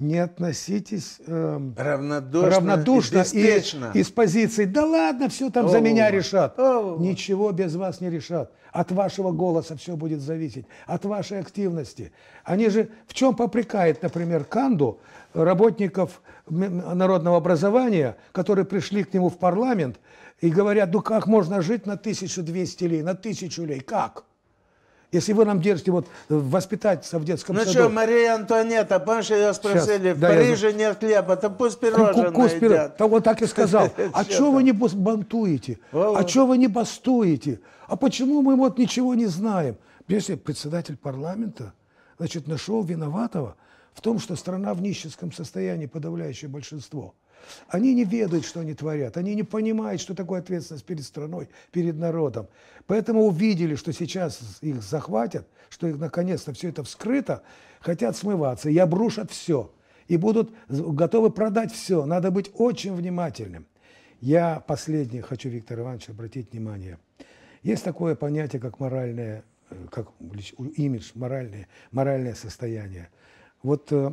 не относитесь э, равнодушно, равнодушно и, и, и с позиции «да ладно, все там о, за меня решат». О, Ничего без вас не решат. От вашего голоса все будет зависеть, от вашей активности. Они же в чем попрекает, например, Канду, работников народного образования, которые пришли к нему в парламент и говорят, ну как можно жить на 1200 лей, на 1000 лей, как? Если вы нам держите вот э, воспитательство в детском ну саду. Ну что, Мария Антуанетта, помнишь, ее спросили, Сейчас, в да, Париже нет хлеба, то пусть пирожное Кус, едят. Пирож... Вот так и сказал. [LAUGHS] А что вы не бантуете, А что вы не бастуете? А почему мы вот ничего не знаем? Если председатель парламента, значит, нашел виноватого в том, что страна в нищетском состоянии, подавляющее большинство – они не ведают, что они творят, они не понимают, что такое ответственность перед страной, перед народом. Поэтому увидели, что сейчас их захватят, что их наконец-то все это вскрыто, хотят смываться и обрушат все. И будут готовы продать все. Надо быть очень внимательным. Я последнее хочу, Виктор Иванович, обратить внимание. Есть такое понятие, как моральное, э, как имидж, моральное, моральное состояние. Вот э,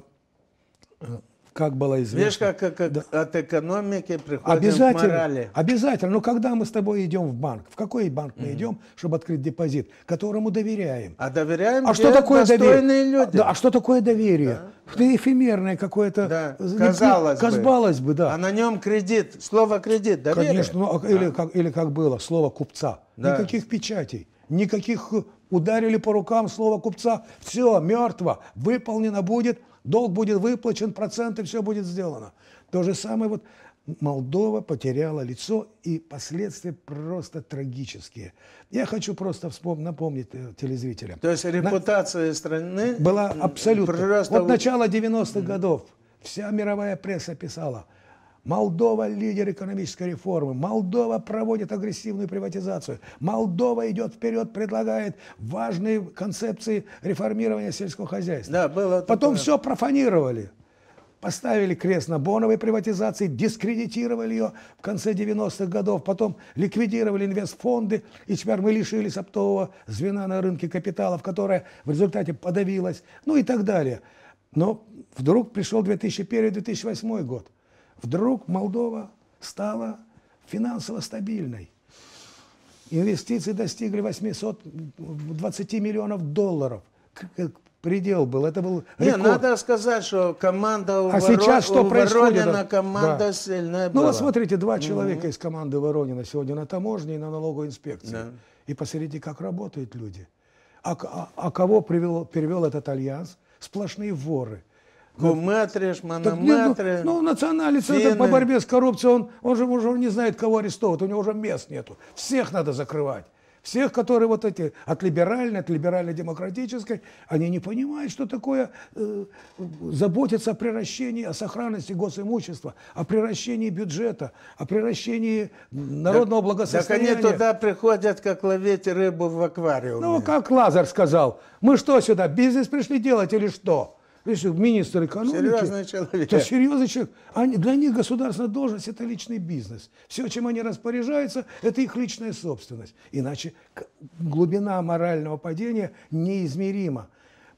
э, как было известно. Видишь, как, как да. от экономики приходим обязательно, морали. Обязательно. Но когда мы с тобой идем в банк, в какой банк mm-hmm. мы идем, чтобы открыть депозит, которому доверяем? А доверяем а что такое доверие? А, люди. Да, а что такое доверие? Да. эфемерное какое-то. Да. Казалось, не, бы. бы. да. А на нем кредит. Слово кредит, доверие. Конечно, ну, а да. или, как, или как было, слово купца. Да. Никаких печатей, никаких ударили по рукам слово купца. Все, мертво, выполнено будет долг будет выплачен, проценты, все будет сделано. То же самое вот Молдова потеряла лицо, и последствия просто трагические. Я хочу просто вспом, напомнить э, телезрителям. То есть репутация На... страны была абсолютно. Просто... Вот начало 90-х годов вся мировая пресса писала – Молдова – лидер экономической реформы. Молдова проводит агрессивную приватизацию. Молдова идет вперед, предлагает важные концепции реформирования сельского хозяйства. Да, было Потом все профанировали. Поставили крест на боновой приватизации, дискредитировали ее в конце 90-х годов, потом ликвидировали инвестфонды, и теперь мы лишились оптового звена на рынке капиталов, которое в результате подавилась. ну и так далее. Но вдруг пришел 2001-2008 год – вдруг Молдова стала финансово стабильной. Инвестиции достигли 820 миллионов долларов. Предел был, это был рекорд. Не, надо сказать, что команда у а Воро... сейчас что у Воронина команда да. сильная была. Ну вот смотрите, два человека из команды Воронина сегодня на таможне и на налоговой инспекции. Да. И посмотрите, как работают люди. А, а, а кого привел, перевел этот альянс? Сплошные воры. Куматрия, Шмономатрия. Ну, ну, национальный центр по борьбе с коррупцией, он, он же уже не знает, кого арестовывать, у него уже мест нету. Всех надо закрывать. Всех, которые вот эти от либеральной, от либерально-демократической, они не понимают, что такое э, заботиться о приращении, о сохранности госимущества, о приращении бюджета, о приращении народного так, благосостояния. Так они туда приходят, как ловить рыбу в аквариуме. Ну, как Лазар сказал, мы что сюда, бизнес пришли делать или что? Видишь, министр экономики. Серьезный человек. Да, серьезный человек. Они, для них государственная должность – это личный бизнес. Все, чем они распоряжаются, это их личная собственность. Иначе глубина морального падения неизмерима.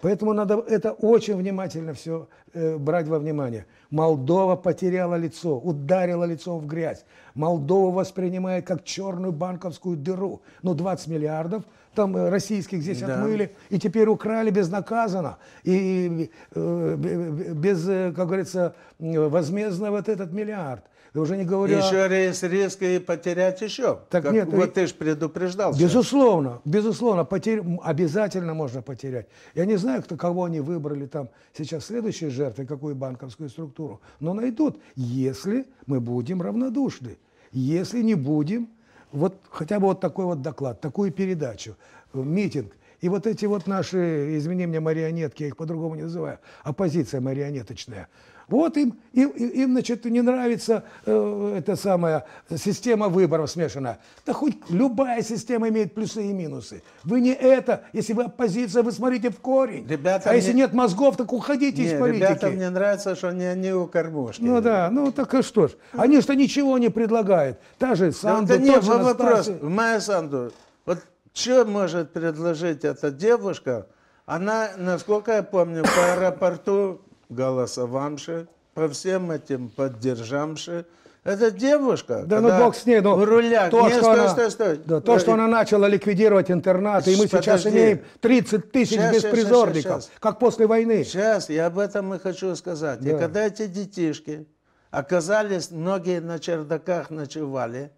Поэтому надо это очень внимательно все э, брать во внимание. Молдова потеряла лицо, ударила лицо в грязь. Молдову воспринимает как черную банковскую дыру. Ну, 20 миллиардов – там э, российских здесь да. отмыли, и теперь украли безнаказанно, и э, без, э, как говорится, возмездно вот этот миллиард. И уже не говоря... Еще риск, риск и потерять еще. Так как, нет, вот ты же предупреждал. Безусловно, безусловно, потерь, обязательно можно потерять. Я не знаю, кто, кого они выбрали там сейчас следующей жертвой, какую банковскую структуру, но найдут, если мы будем равнодушны, если не будем вот хотя бы вот такой вот доклад, такую передачу, э, митинг. И вот эти вот наши, извини меня, марионетки, я их по-другому не называю, оппозиция марионеточная – вот им, им, им значит, не нравится э, эта самая система выборов смешанная. Да хоть любая система имеет плюсы и минусы. Вы не это, если вы оппозиция, вы смотрите в корень. Ребята а мне... если нет мозгов, так уходите не, из политики. Ребята, мне нравится, что они, они у кормушки. Ну да, ну так и а что ж. Они что ничего не предлагают. Та же Санду, да, да нет, же вопрос. Моя Санду, вот что может предложить эта девушка? Она, насколько я помню, по аэропорту голосовавших, по всем этим поддержавших, эта девушка, да, ну бог с ней, но ну, руля, то, не, что стой, она, стой, стой. Да, то, что э, она начала ликвидировать интернаты, и мы Подожди. сейчас имеем 30 тысяч сейчас, беспризорников, сейчас, сейчас. как после войны. Сейчас, я об этом и хочу сказать. Да. И когда эти детишки оказались, многие на чердаках ночевали,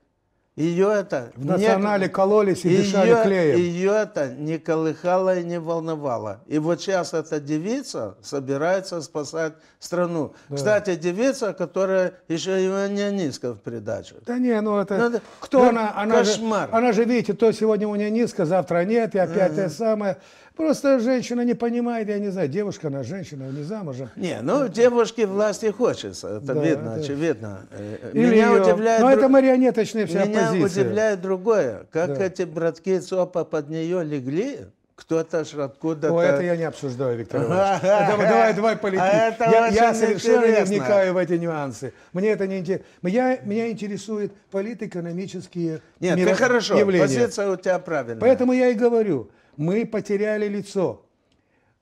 ее это в национале не... кололись и ее, клеем. Ее это не колыхало и не волновало. И вот сейчас эта девица собирается спасать страну. Да. Кстати, девица, которая еще и Унионистка в придачу. Да не, ну это... Ну, Кто ну, она? Она кошмар. Же, она же, видите, то сегодня Унионистка, завтра нет, и опять ага. это самое. Просто женщина не понимает, я не знаю, девушка она, женщина, не замужем. Не, ну девушке власти хочется, это да, видно, это... очевидно. Э, Или Меня ее... удивляет... Но это марионеточные все Меня позиция. удивляет другое. Как да. эти братки ЦОПа под нее легли, кто-то ж откуда-то... О, это я не обсуждаю, Виктор Иванович. давай, давай, давай полетим. я совершенно не вникаю в эти нюансы. Мне это не интересно. Меня, меня интересует политэкономические Нет, миро... ты хорошо, позиция у тебя правильная. Поэтому я и говорю, мы потеряли лицо.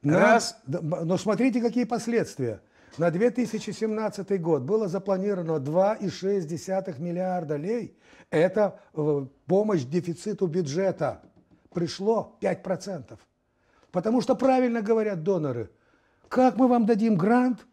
Раз. Но смотрите, какие последствия. На 2017 год было запланировано 2,6 миллиарда лей. Это э, помощь дефициту бюджета. Пришло 5%. Потому что правильно говорят доноры. Как мы вам дадим грант,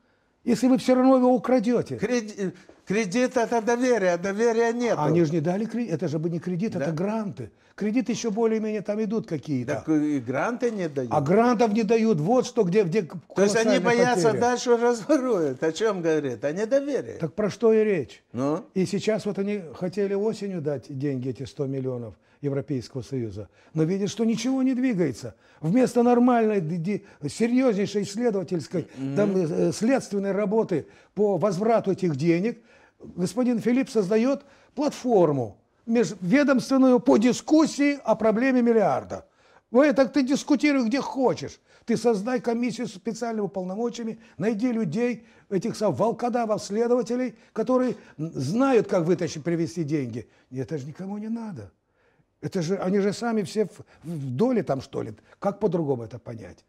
если вы все равно его украдете? Кредит, кредит это доверие, а доверия нет. Они же не дали кредит, это же бы не кредит, да. это гранты. Кредиты еще более-менее там идут какие-то. Так э, и гранты не дают. А грантов не дают. Вот что, где... где То есть они боятся потери. дальше разворуют. О чем говорят? О недоверии. Так про что и речь. Ну? И сейчас вот они хотели осенью дать деньги, эти 100 миллионов Европейского Союза. Но видят, что ничего не двигается. Вместо нормальной, серьезнейшей исследовательской, mm-hmm. там, э, э, следственной работы по возврату этих денег, господин Филипп создает платформу, межведомственную по дискуссии о проблеме миллиарда. Вы ну, так ты дискутируй где хочешь. Ты создай комиссию с специальными полномочиями, найди людей, этих сам, волкодавов, следователей, которые знают, как вытащить, привести деньги. это же никому не надо. Это же, они же сами все в доле там, что ли. Как по-другому это понять?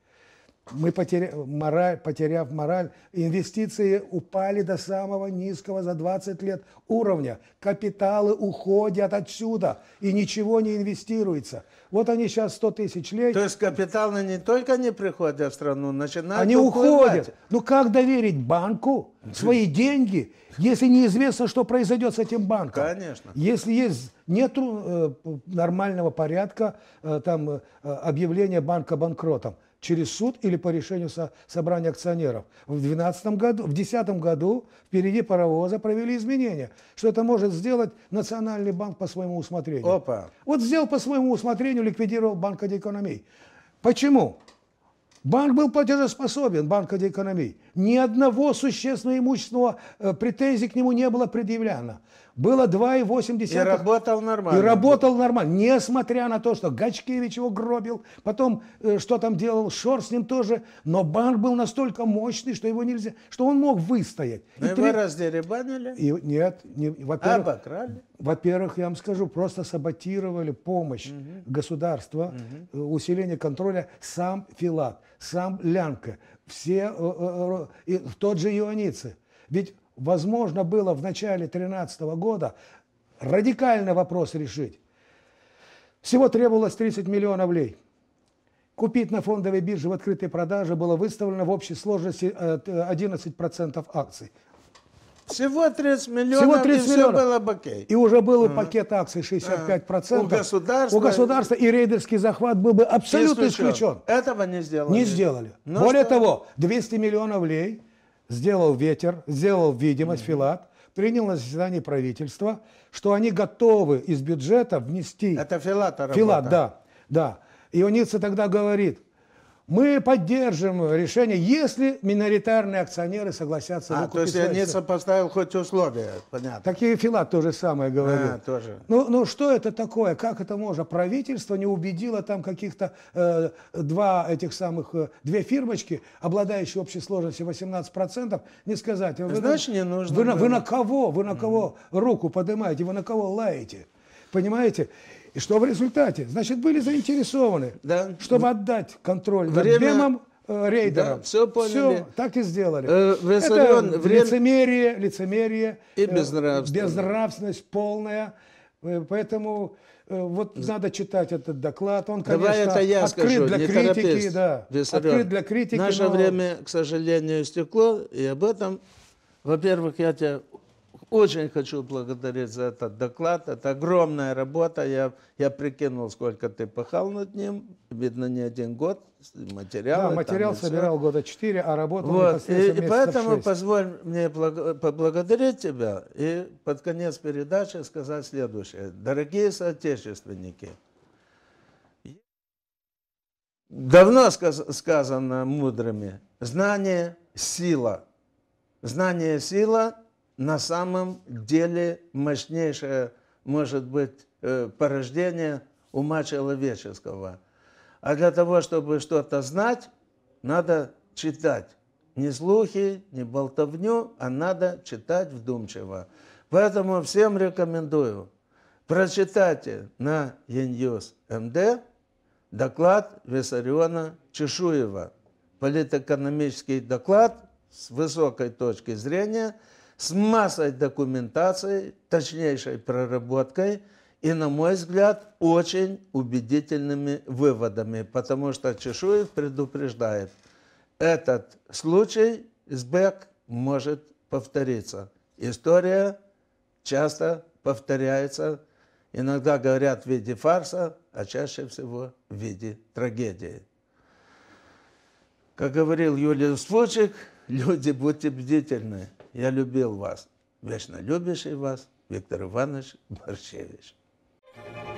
мы потеря... мораль, потеряв мораль, инвестиции упали до самого низкого за 20 лет уровня. Капиталы уходят отсюда, и ничего не инвестируется. Вот они сейчас 100 тысяч лет. То есть капиталы не только не приходят в страну, начинают Они уходят. уходят. Ну как доверить банку свои деньги, если неизвестно, что произойдет с этим банком? Конечно. Если есть нет э, нормального порядка э, там э, объявления банка банкротом – через суд или по решению со собрания акционеров. В 2012 году, в 2010 году впереди паровоза провели изменения, что это может сделать Национальный банк по своему усмотрению. Опа. Вот сделал по своему усмотрению, ликвидировал Банк Экономии. Почему? Банк был платежеспособен, Банк Экономии. Ни одного существенного имущественного э, претензии к нему не было предъявлено было 2,8. И работал нормально. И работал нормально, несмотря на то, что Гачкевич его гробил, потом э, что там делал Шор с ним тоже, но банк был настолько мощный, что его нельзя, что он мог выстоять. Но и его три... раздеребанили? И, нет, не, во-первых, Обокрали? Во-первых, я вам скажу, просто саботировали помощь угу. государства, угу. усиление контроля, сам Филат, сам Лянка, все, э, и тот же Ионицы. Ведь возможно было в начале 2013 года радикально вопрос решить. Всего требовалось 30 миллионов лей. Купить на фондовой бирже в открытой продаже было выставлено в общей сложности 11% э, акций. Всего 30 миллионов, Всего 30 и миллионов. все было бы окей. И уже был uh-huh. пакет акций 65%. Uh-huh. Э, у государства... У государства и рейдерский захват был бы абсолютно исключен. исключен. Этого не сделали. Не сделали. Ну, Более что... того, 200 миллионов лей сделал ветер, сделал видимость, Филат, принял на заседании правительства, что они готовы из бюджета внести... Это Филат работа. Филат, да, да. И Ионидзе тогда говорит, мы поддержим решение, если миноритарные акционеры согласятся а, То есть я не поставил хоть условия, понятно. Такие Филат то же самое говорил. А, тоже. Ну, ну что это такое? Как это можно? Правительство не убедило там каких-то э, два этих самых, э, две фирмочки, обладающие общей сложностью 18%, не сказать. Вы, Значит, не нужно. Вы, вы на кого? Вы на кого mm. руку поднимаете? Вы на кого лаете? Понимаете? И что в результате? Значит, были заинтересованы, да. чтобы отдать контроль Время... над э, рейдерам. Да, все поняли. Все, так и сделали. Э, Виссарион, Это время... лицемерие, лицемерие. И безнравственность. Э, безнравственность полная. Э, поэтому э, вот надо читать этот доклад. Он, конечно, Давай это я открыт скажу, для критики, да. Виссарион. Открыт для критики. Наше но... время, к сожалению, истекло, и об этом. Во-первых, я тебя очень хочу благодарить за этот доклад. Это огромная работа. Я, я прикинул, сколько ты пахал над ним. Видно, не один год. Материалы, да, материал собирал все. года четыре, а работал вот. И, и поэтому 6. позволь мне поблагодарить тебя и под конец передачи сказать следующее. Дорогие соотечественники, давно сказ сказано мудрыми, знание – сила. Знание – сила – на самом деле мощнейшее может быть э, порождение ума человеческого. А для того, чтобы что-то знать, надо читать. Не слухи, не болтовню, а надо читать вдумчиво. Поэтому всем рекомендую, прочитайте на Яньюз МД эм доклад Виссариона Чешуева. Политэкономический доклад с высокой точки зрения – с массой документации, точнейшей проработкой и, на мой взгляд, очень убедительными выводами, потому что Чешуев предупреждает, этот случай с СБЭК может повториться. История часто повторяется, иногда говорят в виде фарса, а чаще всего в виде трагедии. Как говорил Юлий Сфочек, люди, будьте бдительны – я любил вас. Вечно любящий вас, Виктор Иванович Борщевич. Thank you.